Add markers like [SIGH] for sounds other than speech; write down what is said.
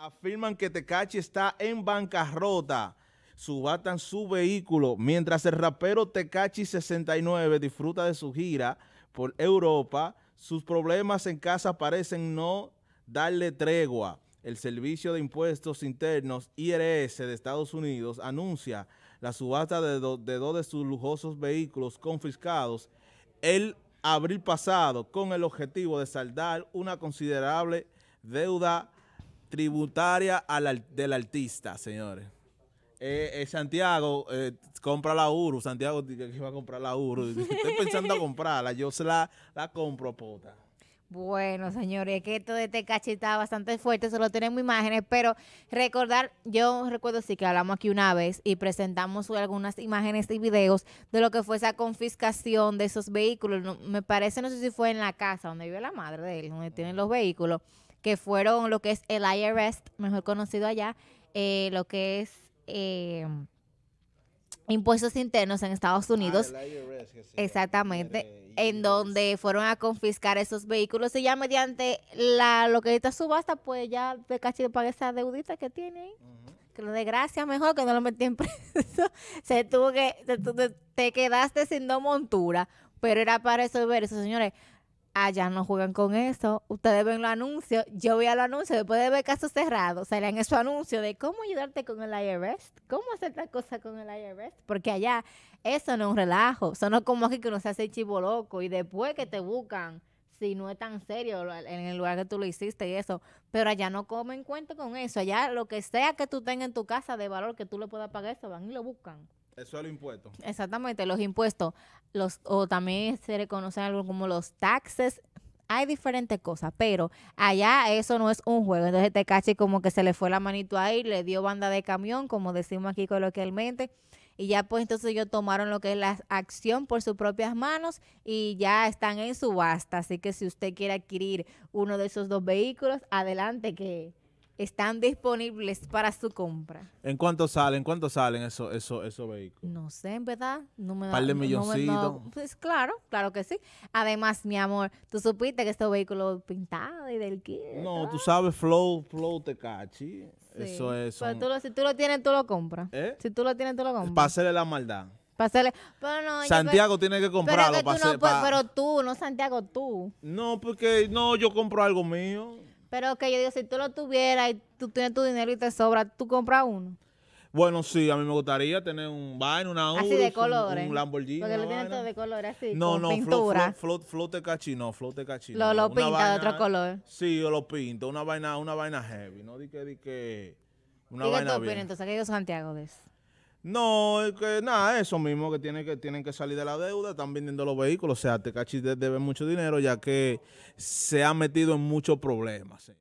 Afirman que Tecachi está en bancarrota. Subatan su vehículo mientras el rapero Tecachi 69 disfruta de su gira por Europa. Sus problemas en casa parecen no darle tregua. El Servicio de Impuestos Internos, IRS, de Estados Unidos anuncia la subasta de dos de sus lujosos vehículos confiscados el abril pasado con el objetivo de saldar una considerable deuda tributaria del artista, señores. Eh, eh Santiago eh, compra la URU. Santiago dice que va a comprar la URU. Estoy pensando a [LAUGHS] comprarla. Yo se la, la compro, puta. Bueno, señores, es que esto de este está bastante fuerte, solo tenemos imágenes, pero recordar, yo recuerdo sí que hablamos aquí una vez y presentamos algunas imágenes y videos de lo que fue esa confiscación de esos vehículos. me parece, no sé si fue en la casa donde vive la madre de él, donde tienen los vehículos que fueron lo que es el IRS, mejor conocido allá, eh, lo que es eh, impuestos internos en Estados ah, Unidos. el IRS, Exactamente. en donde fueron a confiscar esos vehículos y ya mediante la lo que esta subasta, pues ya cachito pagué esa deudita que tiene Que lo de gracia mejor que no lo metí en [LAUGHS] preso. se tuvo que, te, quedaste sin dos montura, pero era para resolver eso, señores allá no juegan con eso. Ustedes ven los anuncios, yo vi los anuncios, después de ver casos cerrados, salen esos anuncios de cómo ayudarte con el IRS, cómo hacer tal cosa con el IRS, porque allá eso no es un relajo, eso no es como aquí que uno se hace chivo loco y después que te buscan, si no es tan serio en el lugar que tú lo hiciste y eso, pero allá no comen cuenta con eso, allá lo que sea que tú tengas en tu casa de valor que tú le puedas pagar, eso van y lo buscan. Eso es lo impuesto Exactamente, los impuestos. Los, o también se reconocen algo como los taxes. Hay diferentes cosas, pero allá eso no es un juego. Entonces este caché como que se le fue la manito ahí, le dio banda de camión, como decimos aquí coloquialmente. Y ya pues entonces ellos tomaron lo que es la acción por sus propias manos y ya están en subasta. Así que si usted quiere adquirir uno de esos dos vehículos, adelante que están disponibles para su compra. ¿En cuánto salen? ¿Cuánto salen esos eso, eso vehículos? No sé, en verdad. No me da, par de milloncitos. pues claro, claro que sí. Además, mi amor, tú supiste que estos vehículos pintados y del que. No, tú sabes, Flow, Flow Tecachi. Eso es. si tú lo tienes, tú lo compras. ¿Eh? Si tú lo tienes, tú lo compras. Para la maldad. Pero no, Santiago tiene que comprarlo. Pero, no, pero tú, no Santiago, tú. No, porque no, yo compro algo mío. Pero que yo digo, si tú lo tuvieras y tú tienes tu dinero y te sobra, tú compras uno. Bueno, sí, a mí me gustaría tener un vaina, una Urus, así de colores. Un, Lamborghini. Porque lo tienen todo de color, así, no, con no, pintura. Flote cachino, flote cachino. Lo, lo pinta de otro color. Sí, yo lo pinto, una vaina, una vaina heavy, no di que, di que, una ¿Y vaina qué opinas entonces? ¿Qué dios Santiago de no, es que nada, eso mismo, que tienen que, tienen que salir de la deuda, están vendiendo los vehículos, o sea, Tecachi debe mucho dinero ya que se ha metido en muchos problemas.